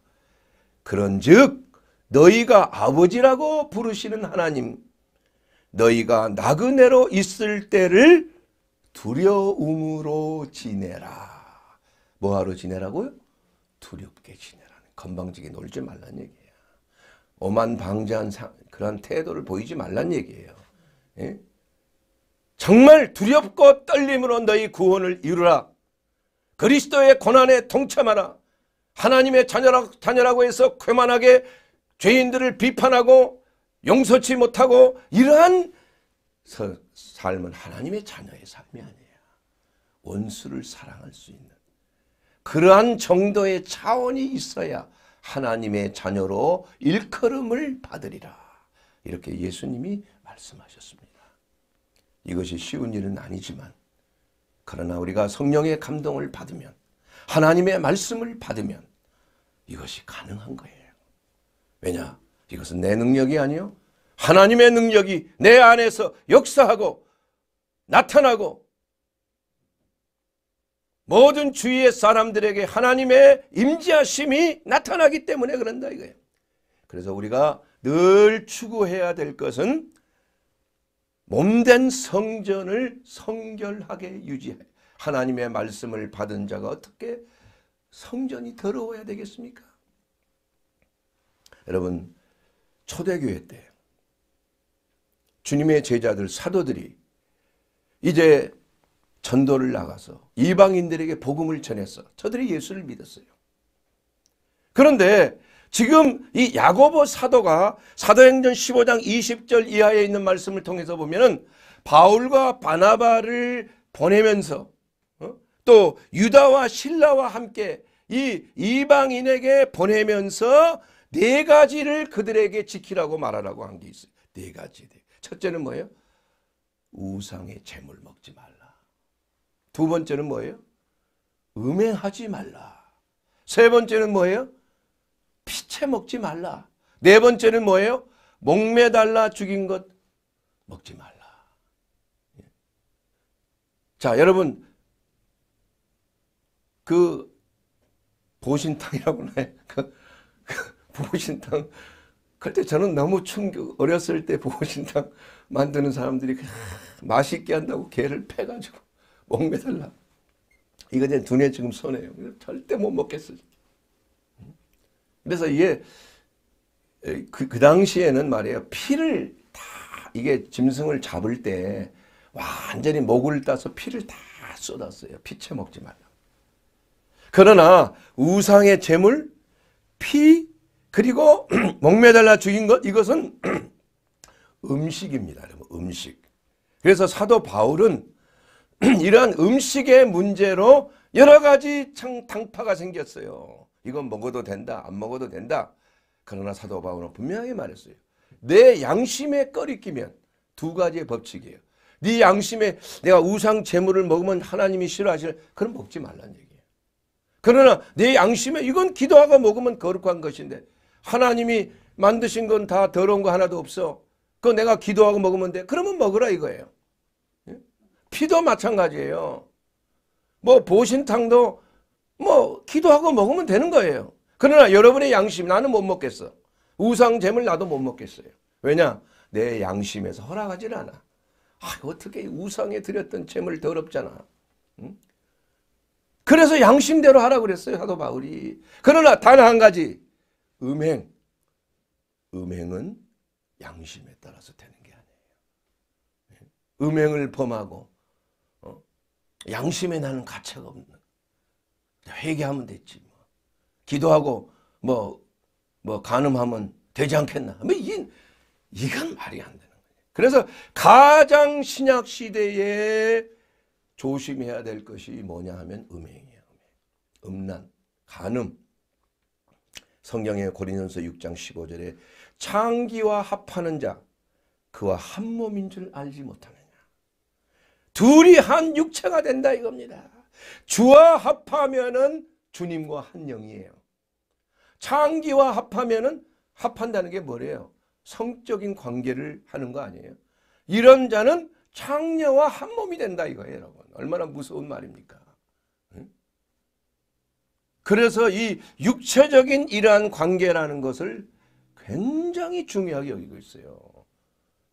그런즉 너희가 아버지라고 부르시는 하나님 너희가 나그네로 있을 때를 두려움으로 지내라. 뭐하러 지내라고요? 두렵게 지내라 건방지게 놀지 말란 얘기야. 오만 방자한 그런 태도를 보이지 말란 얘기예요. 예? 정말 두렵고 떨림으로 너희 구원을 이루라. 그리스도의 고난에 동참하라. 하나님의 자녀라, 자녀라고 해서 쾌만하게 죄인들을 비판하고 용서치 못하고 이러한 삶은 하나님의 자녀의 삶이 아니에요. 원수를 사랑할 수 있는 그러한 정도의 차원이 있어야 하나님의 자녀로 일컬음을 받으리라. 이렇게 예수님이 말씀하셨습니다. 이것이 쉬운 일은 아니지만 그러나 우리가 성령의 감동을 받으면 하나님의 말씀을 받으면 이것이 가능한 거예요. 왜냐? 이것은 내 능력이 아니요. 하나님의 능력이 내 안에서 역사하고 나타나고 모든 주위의 사람들에게 하나님의 임재하심이 나타나기 때문에 그런다 이거예요. 그래서 우리가 늘 추구해야 될 것은 몸된 성전을 성결하게 유지해 하나님의 말씀을 받은 자가 어떻게 성전이 더러워야 되겠습니까? 여러분 초대교회 때 주님의 제자들 사도들이 이제 전도를 나가서 이방인들에게 복음을 전했어. 저들이 예수를 믿었어요. 그런데 지금 이 야고보 사도가 사도행전 15장 20절 이하에 있는 말씀을 통해서 보면은 바울과 바나바를 보내면서 어? 또 유다와 신라와 함께 이 이방인에게 보내면서 네 가지를 그들에게 지키라고 말하라고 한 게 있어요. 네 가지. 첫째는 뭐예요? 우상의 재물 먹지 말라. 두 번째는 뭐예요? 음행하지 말라. 세 번째는 뭐예요? 피채 먹지 말라. 네 번째는 뭐예요? 목매달라 죽인 것 먹지 말라. 예. 자 여러분 그 보신탕이라고 나요. 그, 그 보신탕 그때 저는 너무 충격 어렸을 때 보신탕 만드는 사람들이 맛있게 한다고 개를 패가지고 목매달라. 이거 제 두뇌 지금 손해요. 절대 못 먹겠어요. 그래서 이게 그, 그 당시에는 말이에요. 피를 다 이게 짐승을 잡을 때 완전히 목을 따서 피를 다 쏟았어요. 피채 먹지 말라. 그러나 우상의 재물, 피, 그리고 목매달라 죽인 것 이것은 음식입니다. 여러분 음식. 그래서 사도 바울은 이러한 음식의 문제로 여러 가지 창, 당파가 생겼어요. 이건 먹어도 된다. 안 먹어도 된다. 그러나 사도 바울은 분명하게 말했어요. 내 양심에 꺼리 끼면 두 가지의 법칙이에요. 네 양심에 내가 우상 재물을 먹으면 하나님이 싫어하실 그럼 먹지 말란 얘기예요. 그러나 내 양심에 이건 기도하고 먹으면 거룩한 것인데 하나님이 만드신 건 다 더러운 거 하나도 없어. 그거 내가 기도하고 먹으면 돼. 그러면 먹으라 이거예요. 예? 피도 마찬가지예요. 뭐 보신탕도 뭐 기도하고 먹으면 되는 거예요. 그러나 여러분의 양심 나는 못 먹겠어. 우상 재물 나도 못 먹겠어요. 왜냐? 내 양심에서 허락하질 않아. 아, 어떻게 우상에 드렸던 재물 더럽잖아. 응? 그래서 양심대로 하라 그랬어요. 사도 바울이. 그러나 단 한 가지. 음행. 음행은 양심에 따라서 되는 게 아니에요. 예? 음행을 범하고 어? 양심에 나는 가차 없는 회개하면 됐지. 뭐. 기도하고 뭐, 뭐 간음하면 되지 않겠나. 뭐 이, 이건 말이 안 되는 거예요. 그래서 가장 신약 시대에 조심해야 될 것이 뭐냐 하면 음행이에요. 음란, 간음. 성경의 고린전서 6장 15절에 창기와 합하는 자 그와 한 몸인 줄 알지 못하느냐. 둘이 한 육체가 된다 이겁니다. 주와 합하면은 주님과 한 영이에요. 창기와 합하면은 합한다는 게 뭐래요? 성적인 관계를 하는 거 아니에요? 이런 자는 창녀와 한 몸이 된다 이거예요, 여러분. 얼마나 무서운 말입니까? 그래서 이 육체적인 이러한 관계라는 것을 굉장히 중요하게 여기고 있어요.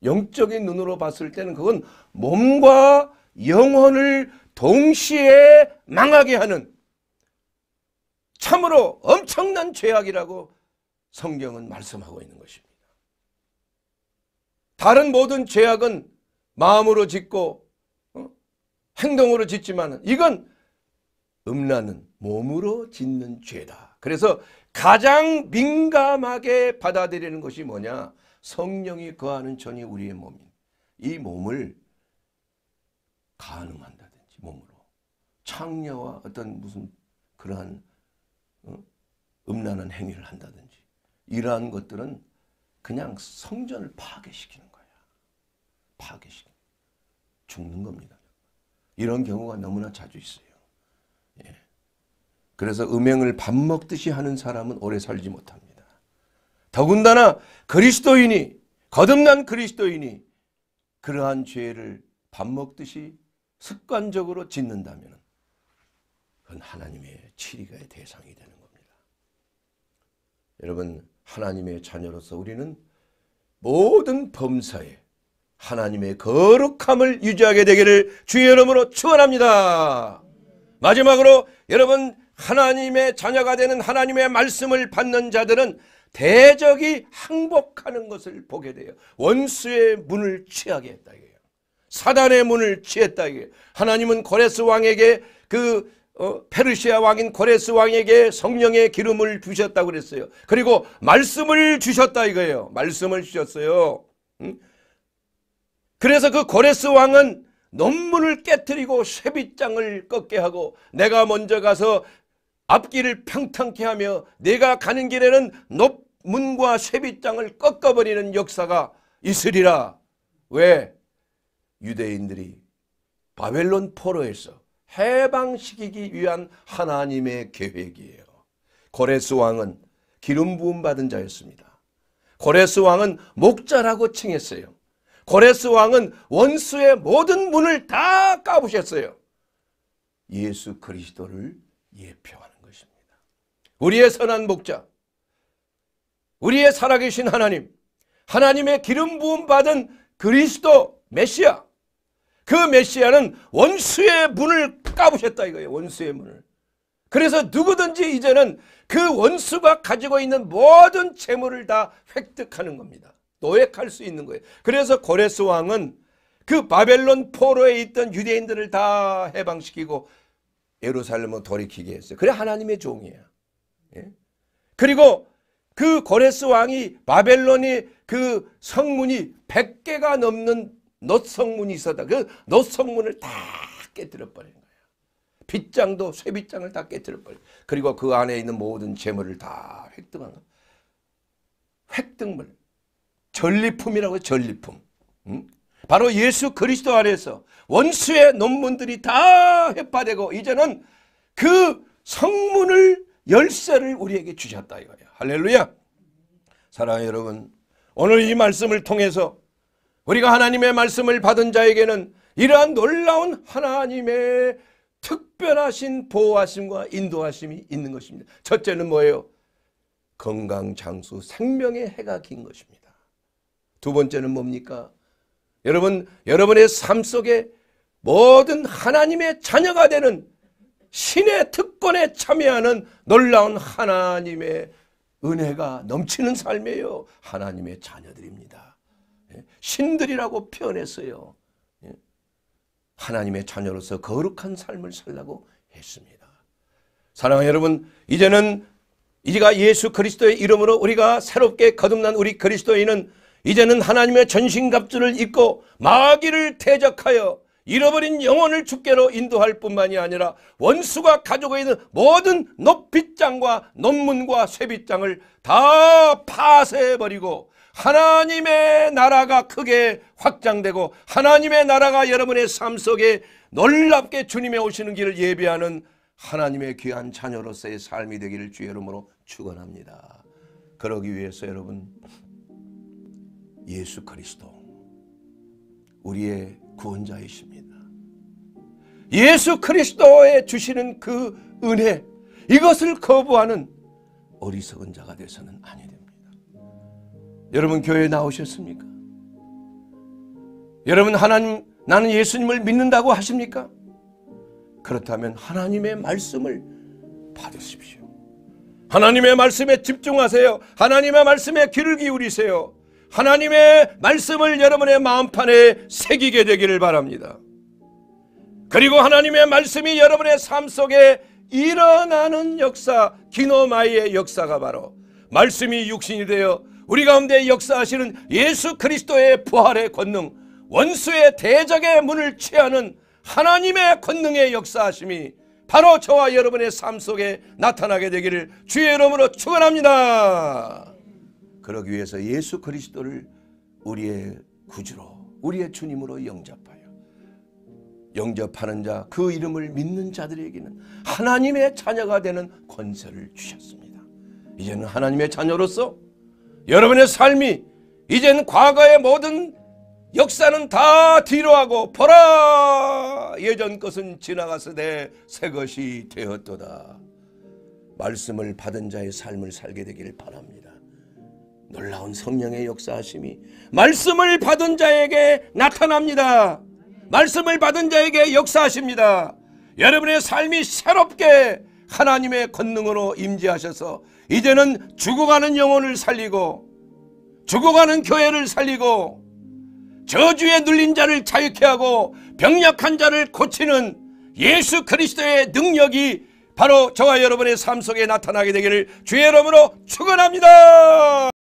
영적인 눈으로 봤을 때는 그건 몸과 영혼을 동시에 망하게 하는 참으로 엄청난 죄악이라고 성경은 말씀하고 있는 것입니다. 다른 모든 죄악은 마음으로 짓고 어? 행동으로 짓지만 이건 음란은 몸으로 짓는 죄다. 그래서 가장 민감하게 받아들이는 것이 뭐냐? 성령이 거하는 전이 우리의 몸이 이 몸을 가늠한다. 몸으로 창녀와 어떤 무슨 그러한 어? 음란한 행위를 한다든지 이러한 것들은 그냥 성전을 파괴시키는 거야. 파괴시키 죽는 겁니다. 이런 경우가 너무나 자주 있어요. 예. 그래서 음행을 밥 먹듯이 하는 사람은 오래 살지 못합니다. 더군다나 그리스도인이 거듭난 그리스도인이 그러한 죄를 밥 먹듯이 습관적으로 짓는다면 그건 하나님의 치리가 대상이 되는 겁니다. 여러분 하나님의 자녀로서 우리는 모든 범사에 하나님의 거룩함을 유지하게 되기를 주의 이름으로 축원합니다. 마지막으로 여러분 하나님의 자녀가 되는 하나님의 말씀을 받는 자들은 대적이 항복하는 것을 보게 돼요. 원수의 문을 취하게 했다. 사단의 문을 취했다 이게. 하나님은 고레스 왕에게 그 어, 페르시아 왕인 고레스 왕에게 성령의 기름을 주셨다고 그랬어요. 그리고 말씀을 주셨다 이거예요. 말씀을 주셨어요. 응? 그래서 그 고레스 왕은 논문을 깨뜨리고 쇠빗장을 꺾게 하고 내가 먼저 가서 앞길을 평탄케 하며 내가 가는 길에는 높 문과 쇠빗장을 꺾어버리는 역사가 있으리라. 왜? 유대인들이 바벨론 포로에서 해방시키기 위한 하나님의 계획이에요. 고레스 왕은 기름 부음 받은 자였습니다. 고레스 왕은 목자라고 칭했어요. 고레스 왕은 원수의 모든 문을 다 까부셨어요. 예수 그리스도를 예표하는 것입니다. 우리의 선한 목자, 우리의 살아계신 하나님, 하나님의 기름 부음 받은 그리스도 메시아, 그 메시아는 원수의 문을 까부셨다 이거예요. 원수의 문을. 그래서 누구든지 이제는 그 원수가 가지고 있는 모든 재물을 다 획득하는 겁니다. 노획할 수 있는 거예요. 그래서 고레스 왕은 그 바벨론 포로에 있던 유대인들을 다 해방시키고 예루살렘을 돌이키게 했어요. 그래 하나님의 종이야. 예? 그리고 그 고레스 왕이 바벨론이 그 성문이 100개가 넘는 놋 성문이 있었다. 그놋 성문을 다 깨뜨려 버린 거예요. 빗장도 쇠빗장을 다 깨뜨려 버려. 그리고 그 안에 있는 모든 재물을 다 획득한 거. 획득물. 전리품이라고 전리품. 음? 바로 예수 그리스도 안에서 원수의 논문들이 다 회파되고 이제는 그 성문을 열쇠를 우리에게 주셨다 이거예요. 할렐루야. 사랑하는 여러분 오늘 이 말씀을 통해서 우리가 하나님의 말씀을 받은 자에게는 이러한 놀라운 하나님의 특별하신 보호하심과 인도하심이 있는 것입니다. 첫째는 뭐예요? 건강, 장수, 생명의 해가 긴 것입니다. 두 번째는 뭡니까? 여러분, 여러분의 삶 속에 모든 하나님의 자녀가 되는 신의 특권에 참여하는 놀라운 하나님의 은혜가 넘치는 삶이에요. 하나님의 자녀들입니다. 예, 신들이라고 표현했어요. 예, 하나님의 자녀로서 거룩한 삶을 살라고 했습니다. 사랑하는 여러분, 이제는 이제가 예수 그리스도의 이름으로 우리가 새롭게 거듭난 우리 그리스도인은 이제는 하나님의 전신갑주를 입고 마귀를 대적하여 잃어버린 영혼을 주께로 인도할 뿐만이 아니라 원수가 가지고 있는 모든 높잇장과 논문과 쇠빗장을 다 파쇄해버리고 하나님의 나라가 크게 확장되고 하나님의 나라가 여러분의 삶 속에 놀랍게 주님의 오시는 길을 예비하는 하나님의 귀한 자녀로서의 삶이 되기를 주의 이름으로 축원합니다. 그러기 위해서 여러분 예수 그리스도 우리의 구원자이십니다. 예수 그리스도에 주시는 그 은혜 이것을 거부하는 어리석은 자가 되서는 아니다. 여러분 교회에 나오셨습니까? 여러분 하나님 나는 예수님을 믿는다고 하십니까? 그렇다면 하나님의 말씀을 받으십시오. 하나님의 말씀에 집중하세요. 하나님의 말씀에 귀를 기울이세요. 하나님의 말씀을 여러분의 마음판에 새기게 되기를 바랍니다. 그리고 하나님의 말씀이 여러분의 삶 속에 일어나는 역사, 기노마이의 역사가 바로 말씀이 육신이 되어 우리 가운데 역사하시는 예수 그리스도의 부활의 권능, 원수의 대적의 문을 취하는 하나님의 권능의 역사하심이 바로 저와 여러분의 삶 속에 나타나게 되기를 주의 이름으로 축원합니다. 그러기 위해서 예수 그리스도를 우리의 구주로 우리의 주님으로 영접하여 영접하는 자그 이름을 믿는 자들에게는 하나님의 자녀가 되는 권세를 주셨습니다. 이제는 하나님의 자녀로서 여러분의 삶이 이젠 과거의 모든 역사는 다 뒤로하고 보라 예전 것은 지나가서내 새 것이 되었도다. 말씀을 받은 자의 삶을 살게 되기를 바랍니다. 놀라운 성령의 역사하심이 말씀을 받은 자에게 나타납니다. 말씀을 받은 자에게 역사하십니다. 여러분의 삶이 새롭게 하나님의 권능으로 임재하셔서 이제는 죽어가는 영혼을 살리고 죽어가는 교회를 살리고 저주에 눌린 자를 자유케 하고 병약한 자를 고치는 예수 그리스도의 능력이 바로 저와 여러분의 삶 속에 나타나게 되기를 주의 이름으로 축원합니다.